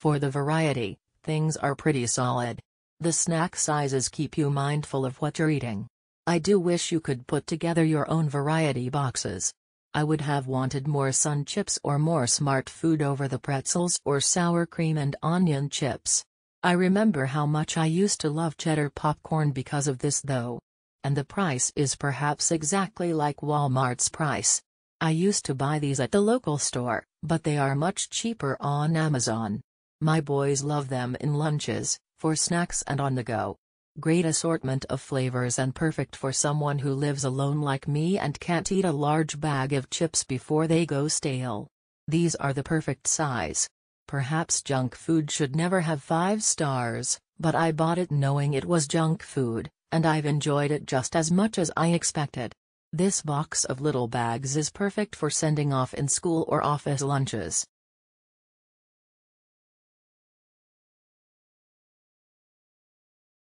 For the variety, things are pretty solid. The snack sizes keep you mindful of what you're eating. I do wish you could put together your own variety boxes. I would have wanted more sun chips or more smart food over the pretzels or sour cream and onion chips. I remember how much I used to love cheddar popcorn because of this though. And the price is perhaps exactly like Walmart's price. I used to buy these at the local store, but they are much cheaper on Amazon. My boys love them in lunches, for snacks and on the go. Great assortment of flavors and perfect for someone who lives alone like me and can't eat a large bag of chips before they go stale. These are the perfect size. Perhaps junk food should never have five stars, but I bought it knowing it was junk food, and I've enjoyed it just as much as I expected. This box of little bags is perfect for sending off in school or office lunches.